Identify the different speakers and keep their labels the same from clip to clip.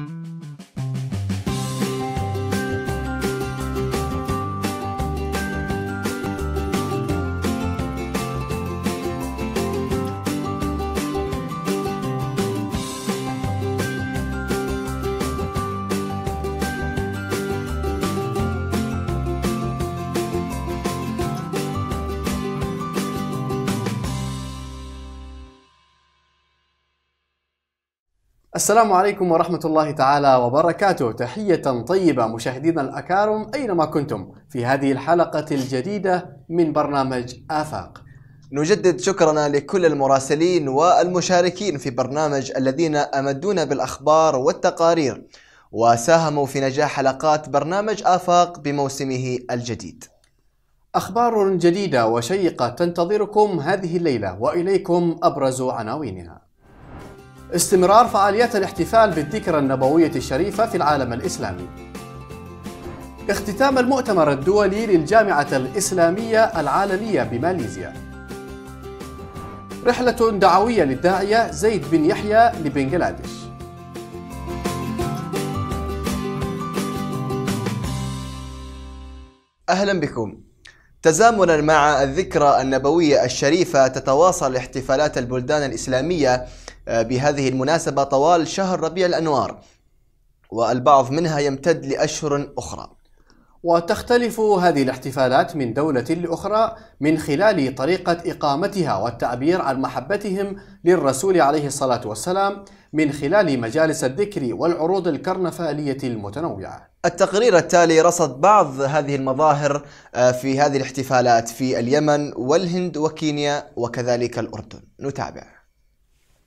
Speaker 1: Mm-hmm. السلام عليكم ورحمة الله تعالى وبركاته تحية طيبة مشاهدينا الأكارم أينما كنتم في هذه الحلقة الجديدة من برنامج آفاق نجدد شكرنا لكل
Speaker 2: المراسلين والمشاركين في برنامج الذين أمدونا بالأخبار والتقارير وساهموا في نجاح حلقات برنامج آفاق بموسمه الجديد
Speaker 1: أخبار جديدة وشيقة تنتظركم هذه الليلة وإليكم أبرز عناوينها استمرار فعاليات الاحتفال بالذكرى النبوية الشريفة في العالم الإسلامي اختتام المؤتمر الدولي للجامعة الإسلامية العالمية بماليزيا رحلة دعوية للداعية زيد بن يحيى لبنغلاديش
Speaker 2: أهلا بكم تزامنا مع الذكرى النبوية الشريفة تتواصل احتفالات البلدان الإسلامية آه، بهذه المناسبة طوال شهر ربيع الأنوار
Speaker 1: والبعض منها يمتد لأشهر أخرى وتختلف هذه الاحتفالات من دولة لأخرى من خلال طريقة إقامتها والتعبير عن محبتهم للرسول عليه الصلاة والسلام من خلال مجالس الذكر والعروض الكرنفالية المتنوعة. التقرير التالي رصد بعض هذه المظاهر
Speaker 2: آه، في هذه الاحتفالات في اليمن والهند وكينيا وكذلك الأردن. نتابع.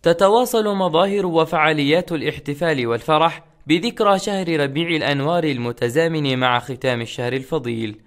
Speaker 3: تتواصل مظاهر وفعاليات الاحتفال والفرح بذكرى شهر ربيع الأنوار المتزامن مع ختام الشهر الفضيل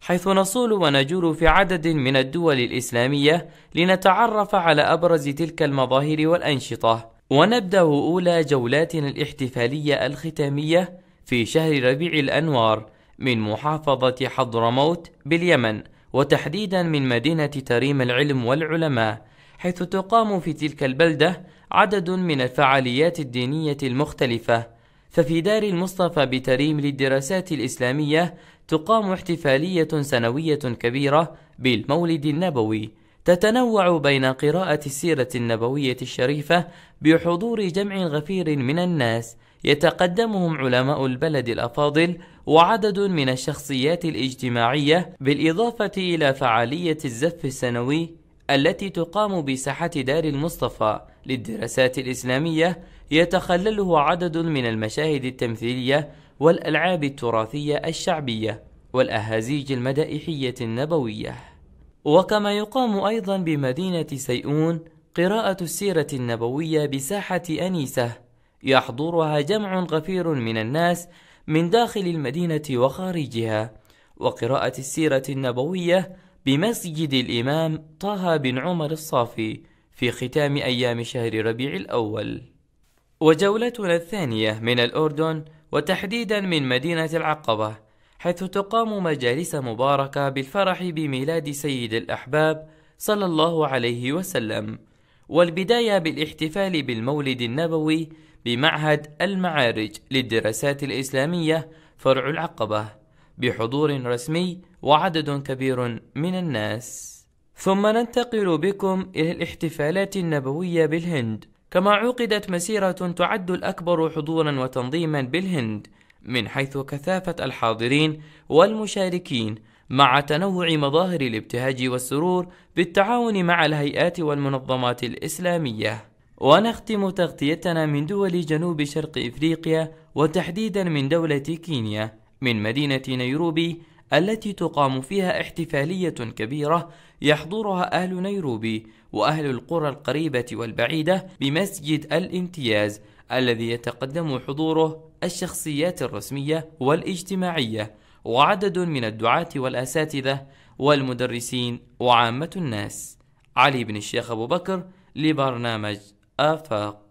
Speaker 3: حيث نصول ونجول في عدد من الدول الإسلامية لنتعرف على أبرز تلك المظاهر والأنشطة ونبدأ أولى جولاتنا الاحتفالية الختامية في شهر ربيع الأنوار من محافظة حضرموت باليمن وتحديدا من مدينة تريم العلم والعلماء حيث تقام في تلك البلدة عدد من الفعاليات الدينية المختلفة ففي دار المصطفى بتريم للدراسات الإسلامية تقام احتفالية سنوية كبيرة بالمولد النبوي تتنوع بين قراءة السيرة النبوية الشريفة بحضور جمع غفير من الناس يتقدمهم علماء البلد الأفاضل وعدد من الشخصيات الاجتماعية بالإضافة إلى فعالية الزف السنوي التي تقام بساحة دار المصطفى للدراسات الإسلامية يتخلله عدد من المشاهد التمثيلية والألعاب التراثية الشعبية والأهازيج المدائحية النبوية وكما يقام أيضا بمدينة سيئون قراءة السيرة النبوية بساحة أنيسة يحضرها جمع غفير من الناس من داخل المدينة وخارجها وقراءة السيرة النبوية بمسجد الإمام طه بن عمر الصافي في ختام أيام شهر ربيع الأول وجولتنا الثانية من الأردن وتحديدا من مدينة العقبة حيث تقام مجالس مباركة بالفرح بميلاد سيد الأحباب صلى الله عليه وسلم والبداية بالاحتفال بالمولد النبوي بمعهد المعارج للدراسات الإسلامية فرع العقبة بحضور رسمي وعدد كبير من الناس ثم ننتقل بكم إلى الاحتفالات النبوية بالهند كما عقدت مسيرة تعد الأكبر حضورا وتنظيما بالهند من حيث كثافة الحاضرين والمشاركين مع تنوع مظاهر الابتهاج والسرور بالتعاون مع الهيئات والمنظمات الإسلامية ونختم تغطيتنا من دول جنوب شرق إفريقيا وتحديدا من دولة كينيا من مدينة نيروبي التي تقام فيها احتفالية كبيرة يحضرها أهل نيروبي وأهل القرى القريبة والبعيدة بمسجد الامتياز الذي يتقدم حضوره الشخصيات الرسمية والاجتماعية وعدد من الدعاة والأساتذة والمدرسين وعامة الناس علي بن الشيخ أبو بكر لبرنامج آفاق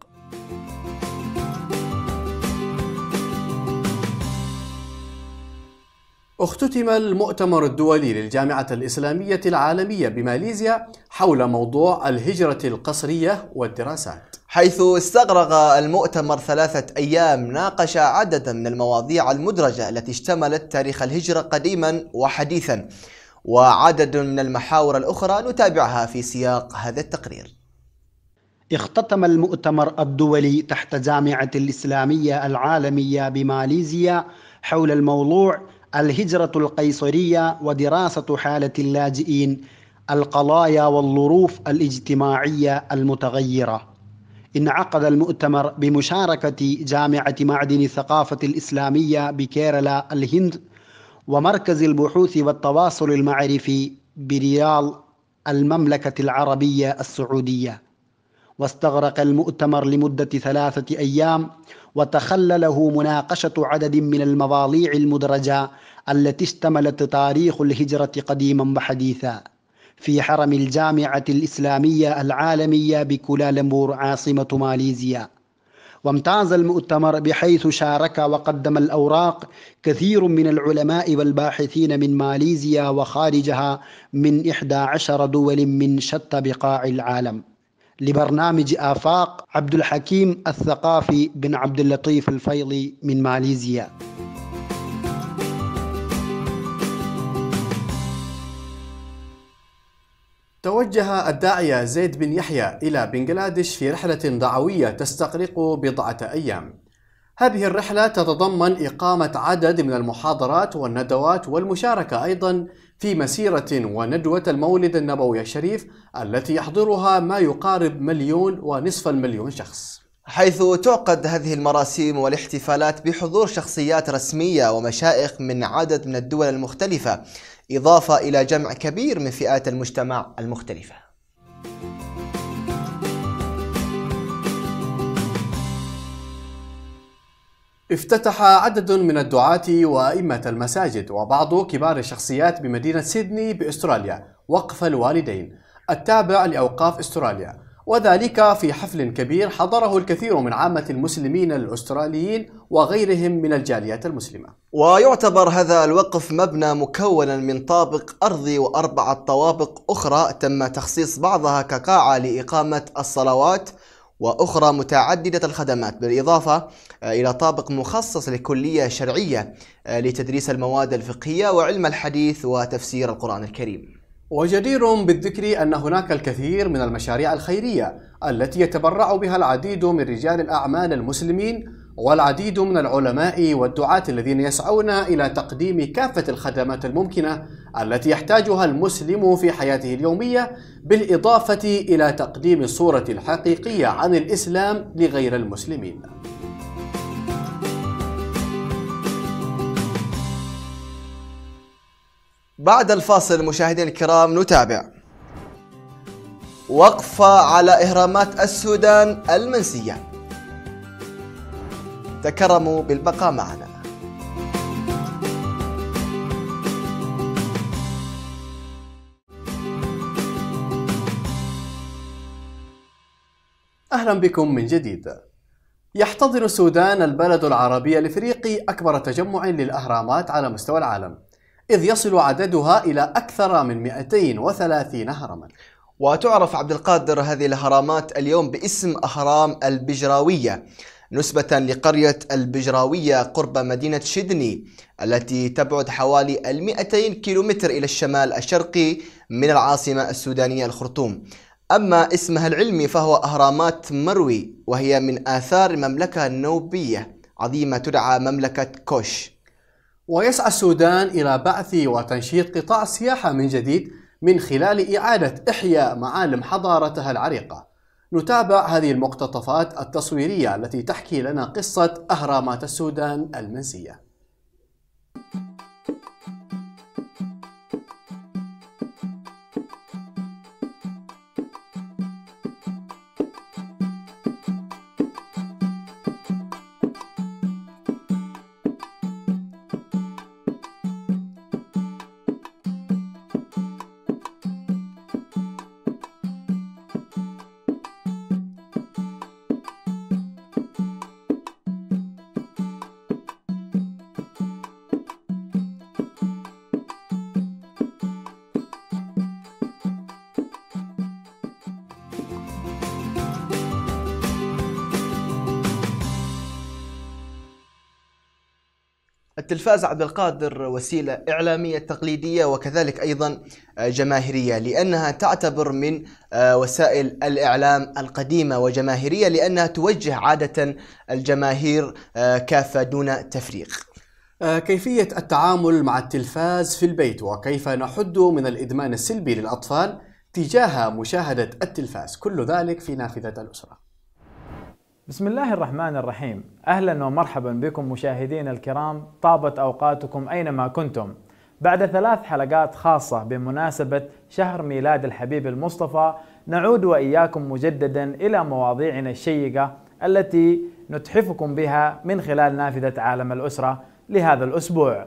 Speaker 1: اختتم المؤتمر الدولي للجامعة الإسلامية العالمية بماليزيا حول موضوع الهجرة القصرية والدراسات حيث استغرق المؤتمر ثلاثة أيام
Speaker 2: ناقش عددا من المواضيع المدرجة التي اشتملت تاريخ الهجرة قديما وحديثا وعدد من المحاور الأخرى نتابعها في سياق هذا التقرير
Speaker 4: اختتم المؤتمر الدولي تحت جامعة الإسلامية العالمية بماليزيا حول الموضوع الهجرة القيصرية ودراسة حالة اللاجئين القضايا والظروف الاجتماعية المتغيرة انعقد المؤتمر بمشاركة جامعة معدن الثقافة الإسلامية بكيرلا الهند ومركز البحوث والتواصل المعرفي بريال المملكة العربية السعودية واستغرق المؤتمر لمدة ثلاثة أيام وتخلله مناقشة عدد من المضاليع المدرجة التي اشتملت تاريخ الهجرة قديما وحديثا في حرم الجامعة الإسلامية العالمية بكولالمبور عاصمة ماليزيا وامتاز المؤتمر بحيث شارك وقدم الأوراق كثير من العلماء والباحثين من ماليزيا وخارجها من 11 دول من شتى بقاع العالم لبرنامج آفاق عبد الحكيم الثقافي بن عبد اللطيف الفيضي من ماليزيا
Speaker 1: توجه الداعية زيد بن يحيى إلى بنغلاديش في رحلة دعوية تستغرق بضعة أيام هذه الرحلة تتضمن إقامة عدد من المحاضرات والندوات والمشاركة أيضا في مسيرة وندوة المولد النبوي الشريف التي يحضرها ما يقارب مليون ونصف المليون شخص حيث تعقد هذه المراسيم والاحتفالات
Speaker 2: بحضور شخصيات رسمية ومشائخ من عدد من الدول المختلفة إضافة إلى جمع كبير من فئات المجتمع المختلفة
Speaker 1: افتتح عدد من الدعاة وأئمة المساجد وبعض كبار الشخصيات بمدينة سيدني بأستراليا وقف الوالدين التابع لأوقاف أستراليا وذلك في حفل كبير حضره الكثير من عامة المسلمين الأستراليين وغيرهم من الجاليات المسلمة
Speaker 2: ويعتبر هذا الوقف مبنى مكونا من طابق أرضي وأربعة طوابق أخرى تم تخصيص بعضها كقاعة لإقامة الصلوات وأخرى متعددة الخدمات بالإضافة آه، إلى طابق مخصص لكلية شرعية آه، لتدريس المواد الفقهية وعلم الحديث
Speaker 1: وتفسير القرآن الكريم وجدير بالذكر أن هناك الكثير من المشاريع الخيرية التي يتبرع بها العديد من رجال الأعمال المسلمين والعديد من العلماء والدعاة الذين يسعون إلى تقديم كافة الخدمات الممكنة التي يحتاجها المسلم في حياته اليومية بالإضافة إلى تقديم الصورة الحقيقية عن الإسلام لغير المسلمين.
Speaker 2: بعد الفاصل مشاهدينا الكرام نتابع وقفة على إهرامات السودان المنسية تكرموا بالبقاء معنا
Speaker 1: أهلا بكم من جديد يحتضن السودان البلد العربي الإفريقي أكبر تجمع للأهرامات على مستوى العالم إذ يصل عددها إلى أكثر من 230 هرما وتعرف عبد القادر هذه
Speaker 2: الأهرامات اليوم باسم أهرام البجراوية نسبة لقرية البجراوية قرب مدينة شدني التي تبعد حوالي 200 كيلومتر إلى الشمال الشرقي من العاصمة السودانية الخرطوم أما اسمها العلمي فهو أهرامات مروي وهي من آثار مملكة نوبية عظيمة
Speaker 1: تدعى مملكة كوش ويسعى السودان إلى بعث وتنشيط قطاع السياحة من جديد من خلال إعادة إحياء معالم حضارتها العريقة نتابع هذه المقتطفات التصويرية التي تحكي لنا قصة أهرامات السودان المنسية.
Speaker 2: التلفاز عبد القادر وسيلة إعلامية تقليدية وكذلك أيضا آه، جماهيرية لأنها تعتبر من آه، وسائل الإعلام القديمة وجماهيرية لأنها توجه عادة الجماهير آه، كافة
Speaker 1: دون تفريق كيفية التعامل مع التلفاز في البيت وكيف نحد من الإدمان السلبي للأطفال تجاه مشاهدة التلفاز كل ذلك
Speaker 5: في نافذة الأسرة بسم الله الرحمن الرحيم أهلا ومرحبا بكم مشاهدين الكرام طابت أوقاتكم أينما كنتم بعد ثلاث حلقات خاصة بمناسبة شهر ميلاد الحبيب المصطفى نعود وإياكم مجددا إلى مواضيعنا الشيقة التي نتحفكم بها من خلال نافذة عالم الأسرة لهذا الأسبوع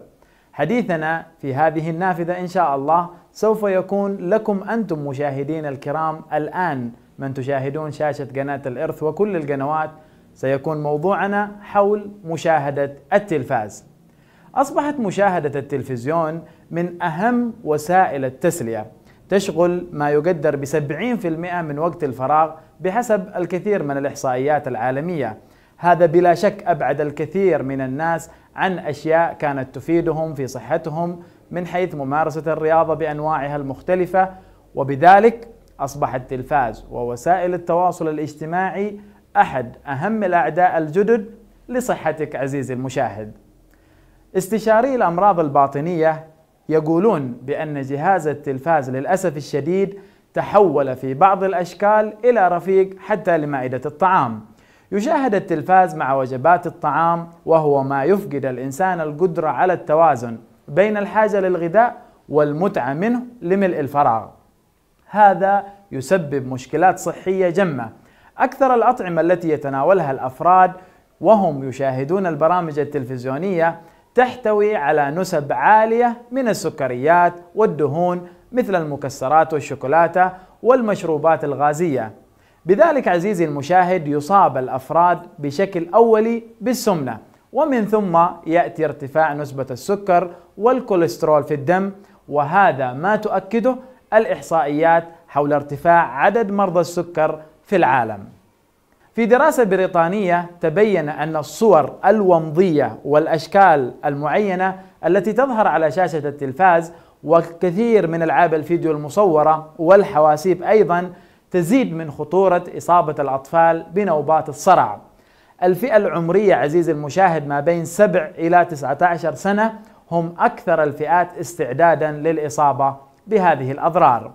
Speaker 5: حديثنا في هذه النافذة إن شاء الله سوف يكون لكم أنتم مشاهدين الكرام الآن من تشاهدون شاشة قناة الإرث وكل القنوات سيكون موضوعنا حول مشاهدة التلفاز أصبحت مشاهدة التلفزيون من أهم وسائل التسلية تشغل ما يقدر ب 70% من وقت الفراغ بحسب الكثير من الإحصائيات العالمية هذا بلا شك أبعد الكثير من الناس عن أشياء كانت تفيدهم في صحتهم من حيث ممارسة الرياضة بأنواعها المختلفة وبذلك أصبح التلفاز ووسائل التواصل الاجتماعي أحد أهم الأعداء الجدد لصحتك عزيزي المشاهد. استشاري الأمراض الباطنية يقولون بأن جهاز التلفاز للأسف الشديد تحول في بعض الأشكال إلى رفيق حتى لمائدة الطعام. يشاهد التلفاز مع وجبات الطعام وهو ما يفقد الإنسان القدرة على التوازن بين الحاجة للغذاء والمتعة منه لملء الفراغ. هذا يسبب مشكلات صحية جمة أكثر الأطعمة التي يتناولها الأفراد وهم يشاهدون البرامج التلفزيونية تحتوي على نسب عالية من السكريات والدهون مثل المكسرات والشوكولاتة والمشروبات الغازية بذلك عزيزي المشاهد يصاب الأفراد بشكل أولي بالسمنة ومن ثم يأتي ارتفاع نسبة السكر والكوليسترول في الدم وهذا ما تؤكده الإحصائيات حول ارتفاع عدد مرضى السكر في العالم في دراسة بريطانية تبين أن الصور الومضية والأشكال المعينة التي تظهر على شاشة التلفاز وكثير من ألعاب الفيديو المصورة والحواسيب أيضا تزيد من خطورة إصابة الأطفال بنوبات الصرع الفئة العمرية عزيز المشاهد ما بين 7 إلى 19 سنة هم أكثر الفئات استعدادا للإصابة بهذه الأضرار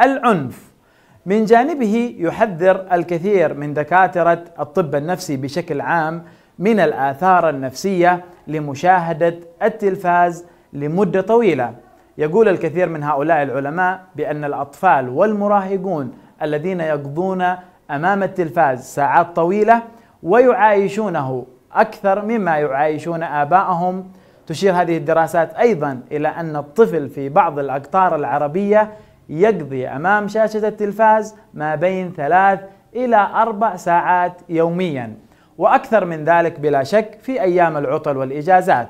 Speaker 5: العنف من جانبه يحذر الكثير من دكاترة الطب النفسي بشكل عام من الآثار النفسية لمشاهدة التلفاز لمدة طويلة يقول الكثير من هؤلاء العلماء بأن الأطفال والمراهقون الذين يقضون أمام التلفاز ساعات طويلة ويعايشونه أكثر مما يعايشون آبائهم تشير هذه الدراسات أيضا إلى أن الطفل في بعض الأقطار العربية يقضي أمام شاشة التلفاز ما بين ثلاث إلى أربع ساعات يوميا وأكثر من ذلك بلا شك في أيام العطل والإجازات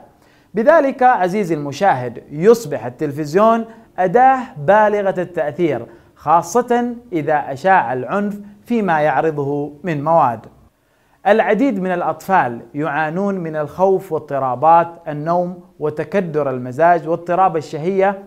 Speaker 5: بذلك عزيزي المشاهد يصبح التلفزيون أداة بالغة التأثير خاصة إذا أشاع العنف فيما يعرضه من مواد العديد من الأطفال يعانون من الخوف واضطرابات النوم وتكدر المزاج واضطراب الشهية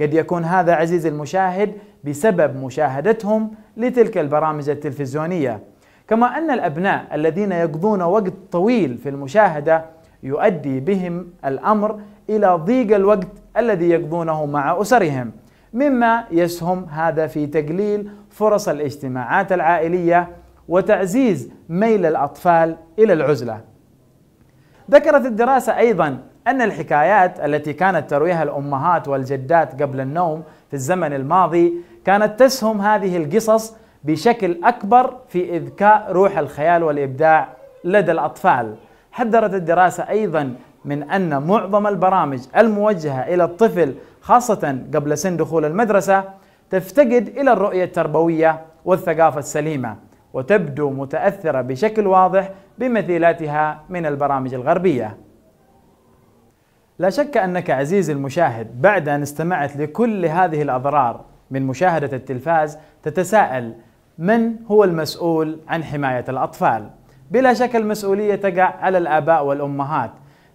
Speaker 5: قد يكون هذا عزيزي المشاهد بسبب مشاهدتهم لتلك البرامج التلفزيونية كما أن الأبناء الذين يقضون وقت طويل في المشاهدة يؤدي بهم الأمر إلى ضيق الوقت الذي يقضونه مع أسرهم مما يسهم هذا في تقليل فرص الاجتماعات العائليه وتعزيز ميل الأطفال إلى العزلة ذكرت الدراسة أيضا أن الحكايات التي كانت ترويها الأمهات والجدات قبل النوم في الزمن الماضي كانت تسهم هذه القصص بشكل أكبر في إذكاء روح الخيال والإبداع لدى الأطفال حذرت الدراسة أيضا من أن معظم البرامج الموجهة إلى الطفل خاصة قبل سن دخول المدرسة تفتقد إلى الرؤية التربوية والثقافة السليمة وتبدو متأثرة بشكل واضح بمثيلاتها من البرامج الغربية لا شك أنك عزيزي المشاهد بعد أن استمعت لكل هذه الأضرار من مشاهدة التلفاز تتساءل من هو المسؤول عن حماية الأطفال؟ بلا شك المسؤولية تقع على الآباء والأمهات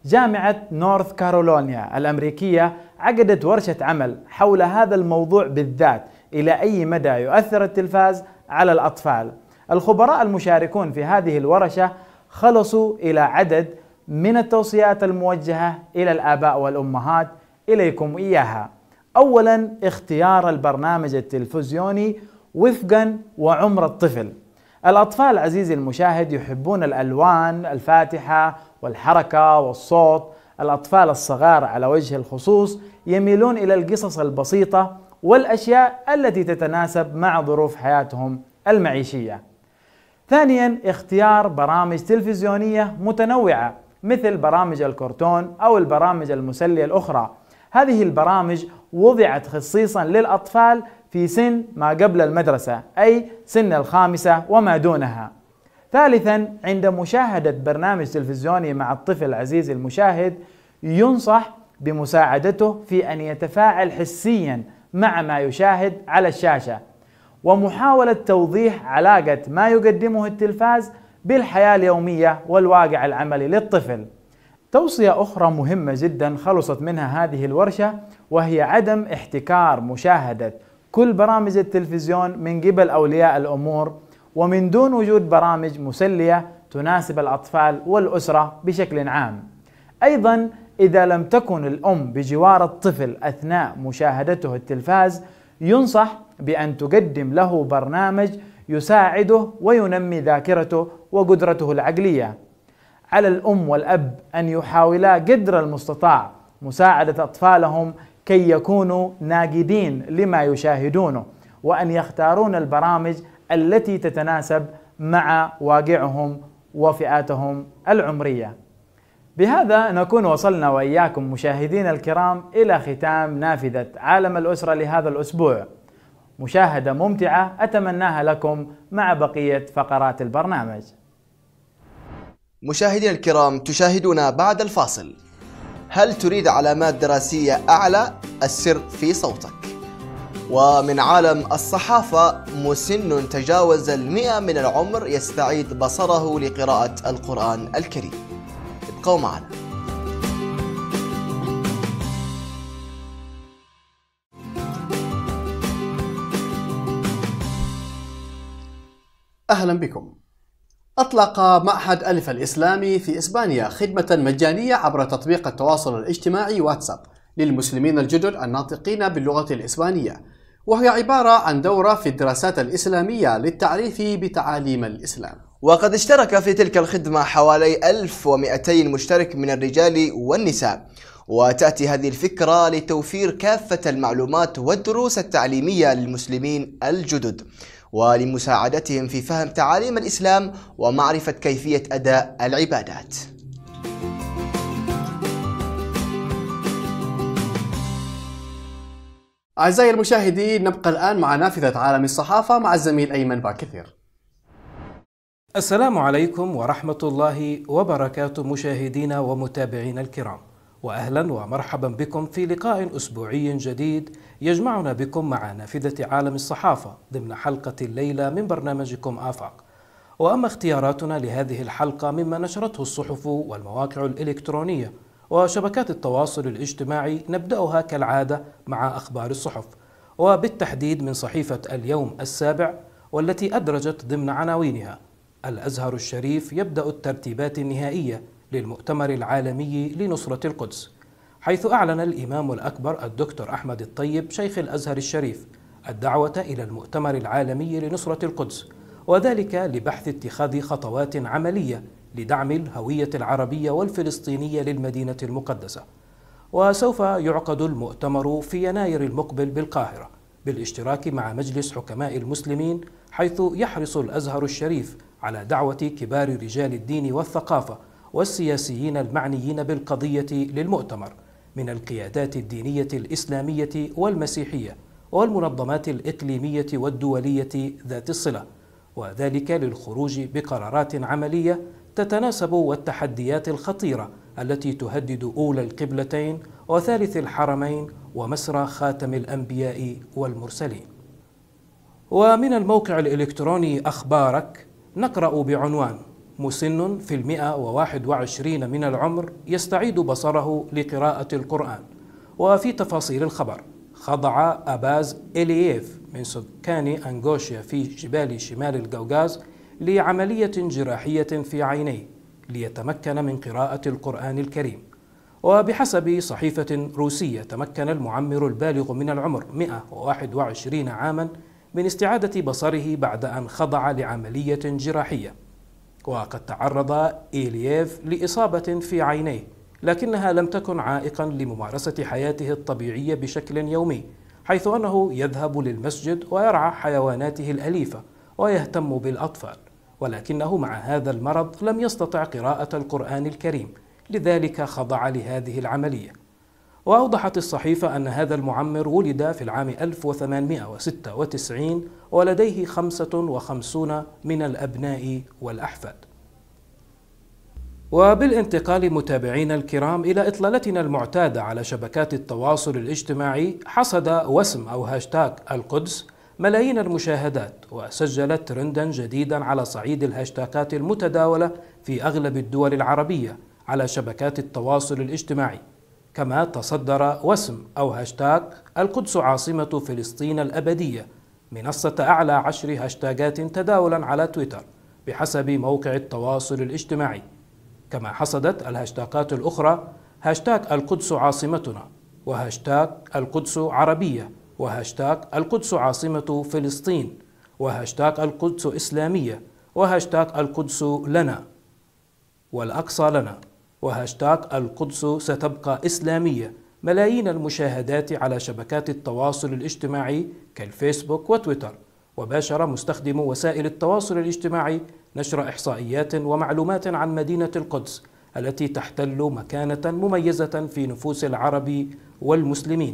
Speaker 5: جامعة نورث كارولونيا الأمريكية عقدت ورشة عمل حول هذا الموضوع بالذات إلى أي مدى يؤثر التلفاز على الأطفال الخبراء المشاركون في هذه الورشة خلصوا إلى عدد من التوصيات الموجهة إلى الآباء والأمهات إليكم إياها أولا اختيار البرنامج التلفزيوني وفقا وعمر الطفل الأطفال عزيزي المشاهد يحبون الألوان الفاتحة والحركة والصوت الأطفال الصغار على وجه الخصوص يميلون إلى القصص البسيطة والأشياء التي تتناسب مع ظروف حياتهم المعيشية ثانيا اختيار برامج تلفزيونية متنوعة مثل برامج الكرتون أو البرامج المسلية الأخرى هذه البرامج وضعت خصيصا للأطفال في سن ما قبل المدرسة أي سن الخامسة وما دونها ثالثا عند مشاهدة برنامج تلفزيوني مع الطفل عزيزي المشاهد ينصح بمساعدته في أن يتفاعل حسيا مع ما يشاهد على الشاشة ومحاولة توضيح علاقة ما يقدمه التلفاز بالحياة اليومية والواقع العملي للطفل توصية أخرى مهمة جدا خلصت منها هذه الورشة وهي عدم احتكار مشاهدة كل برامج التلفزيون من قبل أولياء الأمور ومن دون وجود برامج مسلية تناسب الأطفال والأسرة بشكل عام أيضا إذا لم تكن الأم بجوار الطفل أثناء مشاهدته التلفاز ينصح بأن تقدم له برنامج يساعده وينمي ذاكرته وقدرته العقلية على الأم والأب أن يحاولا قدر المستطاع مساعدة أطفالهم كي يكونوا ناقدين لما يشاهدونه وأن يختارون البرامج التي تتناسب مع واقعهم وفئاتهم العمرية بهذا نكون وصلنا وإياكم مشاهدين الكرام إلى ختام نافذة عالم الأسرة لهذا الأسبوع مشاهدة ممتعة أتمناها لكم مع بقية فقرات البرنامج مشاهدينا الكرام
Speaker 2: تشاهدون بعد الفاصل هل تريد علامات دراسية أعلى؟ السر في صوتك ومن عالم الصحافة مسن تجاوز المئة من العمر يستعيد بصره لقراءة القرآن الكريم ابقوا معنا
Speaker 1: أهلا بكم أطلق معهد ألف الإسلامي في إسبانيا خدمة مجانية عبر تطبيق التواصل الاجتماعي واتساب للمسلمين الجدد الناطقين باللغة الإسبانية وهي عبارة عن دورة في الدراسات الإسلامية للتعريف بتعاليم الإسلام وقد اشترك في تلك الخدمة حوالي 1200
Speaker 2: مشترك من الرجال والنساء وتأتي هذه الفكرة لتوفير كافة المعلومات والدروس التعليمية للمسلمين الجدد ولمساعدتهم في فهم تعاليم الإسلام ومعرفة كيفية أداء العبادات
Speaker 1: أعزائي المشاهدين نبقى الآن مع نافذة عالم الصحافة مع الزميل أيمن باكثير
Speaker 6: السلام عليكم ورحمة الله وبركاته مشاهدينا ومتابعينا الكرام واهلا ومرحبا بكم في لقاء اسبوعي جديد يجمعنا بكم مع نافذه عالم الصحافه ضمن حلقه الليله من برنامجكم افاق. واما اختياراتنا لهذه الحلقه مما نشرته الصحف والمواقع الالكترونيه وشبكات التواصل الاجتماعي نبداها كالعاده مع اخبار الصحف وبالتحديد من صحيفه اليوم السابع والتي ادرجت ضمن عناوينها الازهر الشريف يبدا الترتيبات النهائيه للمؤتمر العالمي لنصرة القدس حيث أعلن الإمام الأكبر الدكتور أحمد الطيب شيخ الأزهر الشريف الدعوة إلى المؤتمر العالمي لنصرة القدس وذلك لبحث اتخاذ خطوات عملية لدعم الهوية العربية والفلسطينية للمدينة المقدسة وسوف يعقد المؤتمر في يناير المقبل بالقاهرة بالاشتراك مع مجلس حكماء المسلمين حيث يحرص الأزهر الشريف على دعوة كبار رجال الدين والثقافة والسياسيين المعنيين بالقضية للمؤتمر من القيادات الدينية الإسلامية والمسيحية والمنظمات الإقليمية والدولية ذات الصلة وذلك للخروج بقرارات عملية تتناسب والتحديات الخطيرة التي تهدد أولى القبلتين وثالث الحرمين ومسرى خاتم الأنبياء والمرسلين ومن الموقع الإلكتروني أخبارك نقرأ بعنوان مسن في المئة وواحد وعشرين من العمر يستعيد بصره لقراءة القرآن وفي تفاصيل الخبر خضع أباز إلييف من سكان أنغوشيا في جبال شمال القوقاز لعملية جراحية في عينيه ليتمكن من قراءة القرآن الكريم وبحسب صحيفة روسية تمكن المعمر البالغ من العمر 121 عاما من استعادة بصره بعد أن خضع لعملية جراحية وقد تعرض إيلييف لإصابة في عينيه لكنها لم تكن عائقا لممارسة حياته الطبيعية بشكل يومي حيث أنه يذهب للمسجد ويرعى حيواناته الأليفة ويهتم بالأطفال ولكنه مع هذا المرض لم يستطع قراءة القرآن الكريم لذلك خضع لهذه العملية وأوضحت الصحيفة أن هذا المعمر ولد في العام 1896 ولديه 55 من الأبناء والأحفاد وبالانتقال متابعينا الكرام إلى إطلالتنا المعتادة على شبكات التواصل الاجتماعي حصد وسم أو هاشتاغ القدس ملايين المشاهدات وسجلت ترندا جديدا على صعيد الهاشتاكات المتداولة في أغلب الدول العربية على شبكات التواصل الاجتماعي كما تصدر وسم أو هاشتاغ القدس عاصمة فلسطين الأبدية منصة أعلى عشر هاشتاغات تداولا على تويتر بحسب موقع التواصل الاجتماعي كما حصدت الهاشتاقات الأخرى هاشتاغ القدس عاصمتنا وهاشتاغ القدس عربية وهاشتاغ القدس عاصمة فلسطين وهاشتاغ القدس إسلامية وهاشتاغ القدس لنا والأقصى لنا وهاشتاق القدس ستبقى إسلامية ملايين المشاهدات على شبكات التواصل الاجتماعي كالفيسبوك وتويتر وباشر مستخدمو وسائل التواصل الاجتماعي نشر إحصائيات ومعلومات عن مدينة القدس التي تحتل مكانة مميزة في نفوس العرب والمسلمين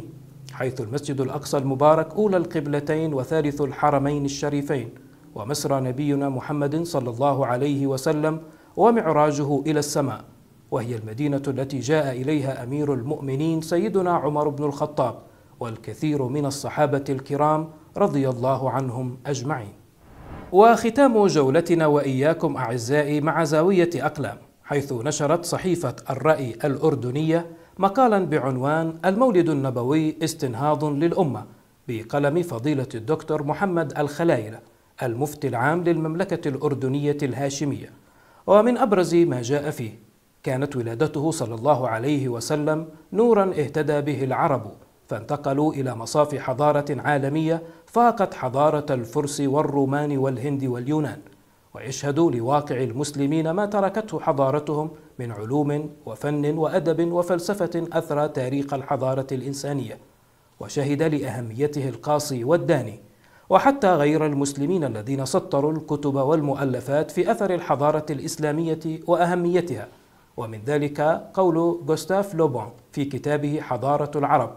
Speaker 6: حيث المسجد الأقصى المبارك أولى القبلتين وثالث الحرمين الشريفين ومسرى نبينا محمد صلى الله عليه وسلم ومعراجه إلى السماء وهي المدينة التي جاء إليها أمير المؤمنين سيدنا عمر بن الخطاب والكثير من الصحابة الكرام رضي الله عنهم أجمعين وختام جولتنا وإياكم أعزائي مع زاوية أقلام حيث نشرت صحيفة الرأي الأردنية مقالا بعنوان المولد النبوي استنهاض للأمة بقلم فضيلة الدكتور محمد الخلايلة المفتي العام للمملكة الأردنية الهاشمية ومن أبرز ما جاء فيه كانت ولادته صلى الله عليه وسلم نورا اهتدى به العرب فانتقلوا الى مصاف حضاره عالميه فاقت حضاره الفرس والرومان والهند واليونان ويشهد لواقع المسلمين ما تركته حضارتهم من علوم وفن وادب وفلسفه اثرى تاريخ الحضاره الانسانيه وشهد لاهميته القاصي والداني وحتى غير المسلمين الذين سطروا الكتب والمؤلفات في اثر الحضاره الاسلاميه واهميتها ومن ذلك قول غوستاف لوبون في كتابه حضارة العرب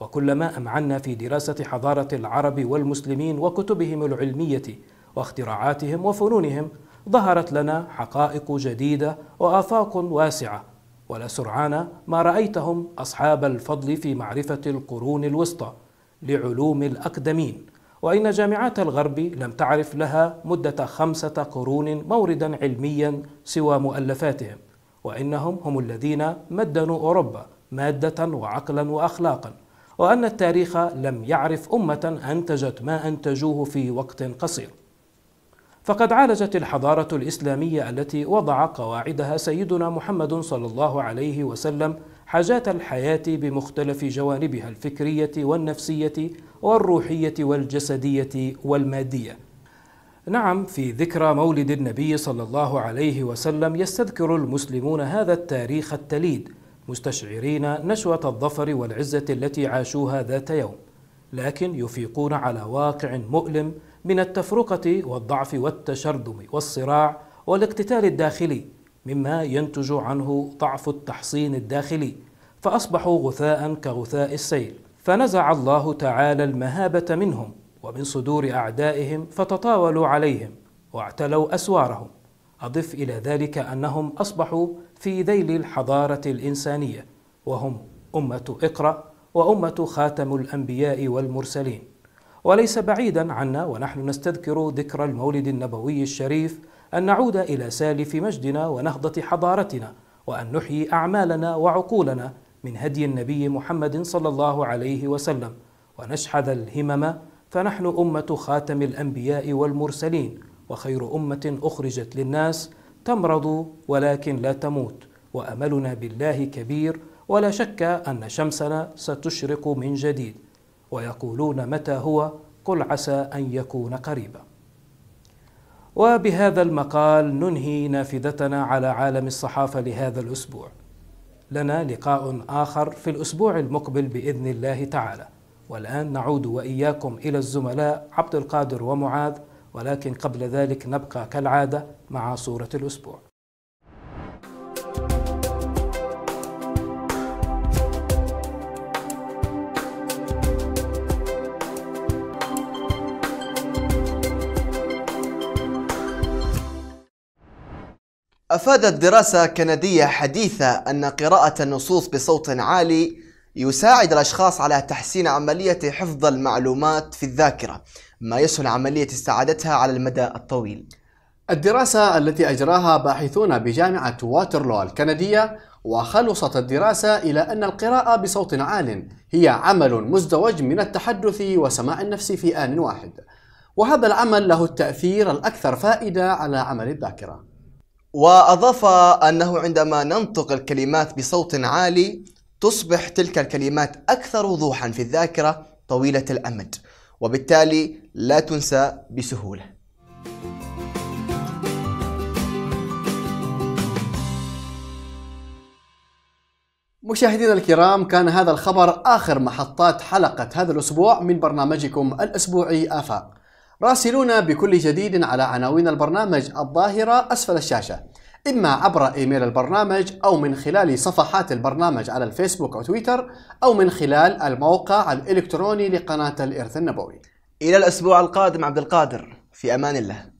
Speaker 6: وكلما أمعنا في دراسة حضارة العرب والمسلمين وكتبهم العلمية واختراعاتهم وفنونهم ظهرت لنا حقائق جديدة وآفاق واسعة ولا سرعان ما رأيتهم أصحاب الفضل في معرفة القرون الوسطى لعلوم الأقدمين وإن جامعات الغرب لم تعرف لها مدة خمسة قرون موردا علميا سوى مؤلفاتهم وإنهم هم الذين مدنوا أوروبا مادة وعقلا وأخلاقا وأن التاريخ لم يعرف أمة أنتجت ما أنتجوه في وقت قصير فقد عالجت الحضارة الإسلامية التي وضع قواعدها سيدنا محمد صلى الله عليه وسلم حاجات الحياة بمختلف جوانبها الفكرية والنفسية والروحية والجسدية والمادية نعم في ذكرى مولد النبي صلى الله عليه وسلم يستذكر المسلمون هذا التاريخ التليد مستشعرين نشوة الظفر والعزة التي عاشوها ذات يوم لكن يفيقون على واقع مؤلم من التفرقة والضعف والتشرذم والصراع والاقتتال الداخلي مما ينتج عنه ضعف التحصين الداخلي فأصبحوا غثاء كغثاء السيل فنزع الله تعالى المهابة منهم ومن صدور أعدائهم فتطاولوا عليهم واعتلوا أسوارهم أضف إلى ذلك أنهم أصبحوا في ذيل الحضارة الإنسانية وهم أمة إقرأ وأمة خاتم الأنبياء والمرسلين وليس بعيدا عنا ونحن نستذكر ذكرى المولد النبوي الشريف أن نعود إلى سالف مجدنا ونهضة حضارتنا وأن نحيي أعمالنا وعقولنا من هدي النبي محمد صلى الله عليه وسلم ونشحذ الهمم فنحن أمة خاتم الأنبياء والمرسلين وخير أمة أخرجت للناس تمرض ولكن لا تموت وأملنا بالله كبير ولا شك أن شمسنا ستشرق من جديد ويقولون متى هو قل عسى أن يكون قريبا وبهذا المقال ننهي نافذتنا على عالم الصحافة لهذا الأسبوع لنا لقاء آخر في الأسبوع المقبل بإذن الله تعالى والآن نعود وإياكم إلى الزملاء عبد القادر ومعاذ ولكن قبل ذلك نبقى كالعادة مع صورة الأسبوع
Speaker 2: أفادت دراسة كندية حديثة أن قراءة النصوص بصوت عالي يساعد الأشخاص على تحسين عملية حفظ المعلومات في الذاكرة ما يسهل عملية استعادتها على المدى الطويل
Speaker 1: الدراسة التي أجراها باحثون بجامعة واترلو الكندية وخلصت الدراسة إلى أن القراءة بصوت عال هي عمل مزدوج من التحدث وسماع النفس في آن واحد وهذا العمل له التأثير الأكثر فائدة على عمل الذاكرة وأضاف أنه عندما ننطق
Speaker 2: الكلمات بصوت عالي تصبح تلك الكلمات أكثر وضوحا في الذاكرة طويلة الأمد وبالتالي لا تنسى بسهولة
Speaker 1: مشاهدينا الكرام كان هذا الخبر آخر محطات حلقة هذا الأسبوع من برنامجكم الأسبوعي آفاق راسلونا بكل جديد على عناوين البرنامج الظاهرة أسفل الشاشة إما عبر إيميل البرنامج أو من خلال صفحات البرنامج على الفيسبوك أو تويتر أو من خلال الموقع الإلكتروني لقناة الإرث النبوي إلى الأسبوع القادم عبد القادر في أمان الله